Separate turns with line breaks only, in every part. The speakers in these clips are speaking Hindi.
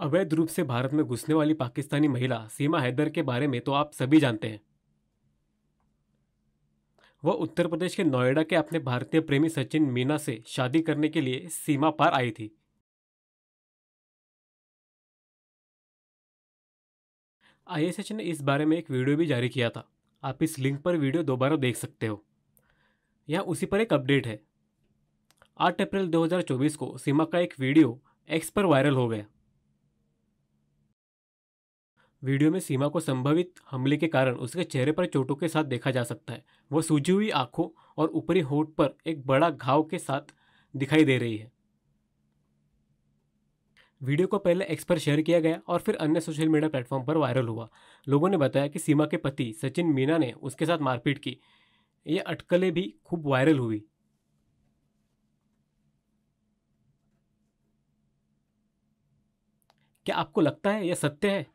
अवैध रूप से भारत में घुसने वाली पाकिस्तानी महिला सीमा हैदर के बारे में तो आप सभी जानते हैं वह उत्तर
प्रदेश के नोएडा के अपने भारतीय प्रेमी सचिन मीना से शादी करने के लिए सीमा पार आई थी आईएसएच ने इस बारे में एक वीडियो भी जारी किया था आप इस लिंक पर वीडियो दोबारा देख सकते हो
यहाँ उसी पर एक अपडेट है 8 अप्रैल 2024 को सीमा का एक वीडियो एक्स पर वायरल हो गया वीडियो में सीमा को संभवित हमले के कारण उसके चेहरे पर चोटों के साथ देखा जा सकता है वह सूझी हुई आंखों और ऊपरी होठ पर एक बड़ा घाव के साथ दिखाई दे रही है वीडियो को पहले एक्स पर शेयर किया गया और फिर अन्य सोशल मीडिया प्लेटफॉर्म पर वायरल हुआ लोगों ने बताया कि सीमा के पति सचिन मीना ने उसके साथ मारपीट की ये अटकलें भी खूब वायरल हुई क्या आपको लगता है यह सत्य है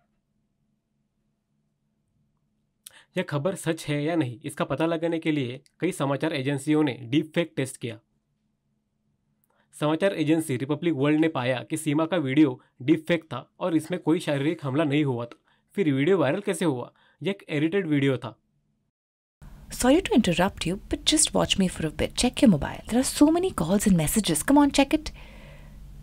यह खबर सच है या नहीं इसका पता लगाने के लिए कई समाचार एजेंसियों ने डीप फेक टेस्ट किया समाचार एजेंसी रिपब्लिक वर्ल्ड ने पाया कि सीमा का वीडियो डीप फेक था और इसमें कोई शारीरिक हमला नहीं हुआ था फिर वीडियो वायरल कैसे हुआ यह एक एडिटेड वीडियो था
Sorry to interrupt you, but just watch me for a bit. Check your mobile. There are so many calls and messages. Come on, check it.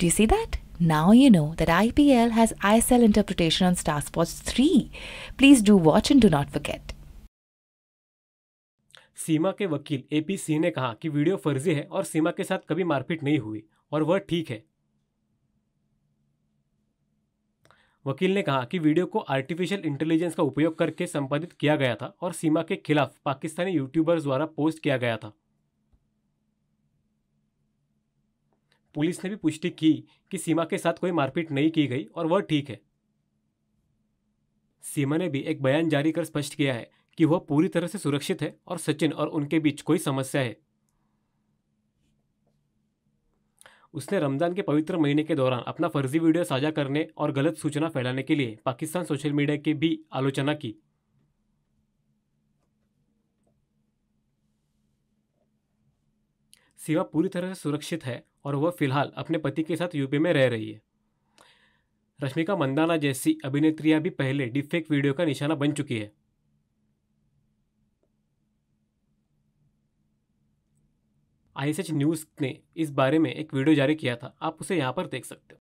Do you see that? Now you know that IPL has ISL interpretation on Star Sports 3. Please do watch and do not forget.
Seema के वकील एपी सिंह ने कहा कि वीडियो फर्जी है और सीमा के साथ कभी मारपीट नहीं हुई और वह ठीक है वकील ने कहा कि वीडियो को आर्टिफिशियल इंटेलिजेंस का उपयोग करके संपादित किया गया था और सीमा के खिलाफ पाकिस्तानी यूट्यूबर्स द्वारा पोस्ट किया गया था पुलिस ने भी पुष्टि की कि सीमा के साथ कोई मारपीट नहीं की गई और वह ठीक है सीमा ने भी एक बयान जारी कर स्पष्ट किया है कि वह पूरी तरह से सुरक्षित है और सचिन और उनके बीच कोई समस्या है उसने रमजान के पवित्र महीने के दौरान अपना फर्जी वीडियो साझा करने और गलत सूचना फैलाने के लिए पाकिस्तान सोशल मीडिया की भी आलोचना की सिवा पूरी तरह से सुरक्षित है और वह फिलहाल अपने पति के साथ यूपी में रह रही है रश्मिका मंदाना जैसी अभिनेत्रियां भी पहले डिफेक वीडियो का निशाना बन चुकी है
आई न्यूज़ ने इस बारे में एक वीडियो जारी किया था आप उसे यहाँ पर देख सकते हो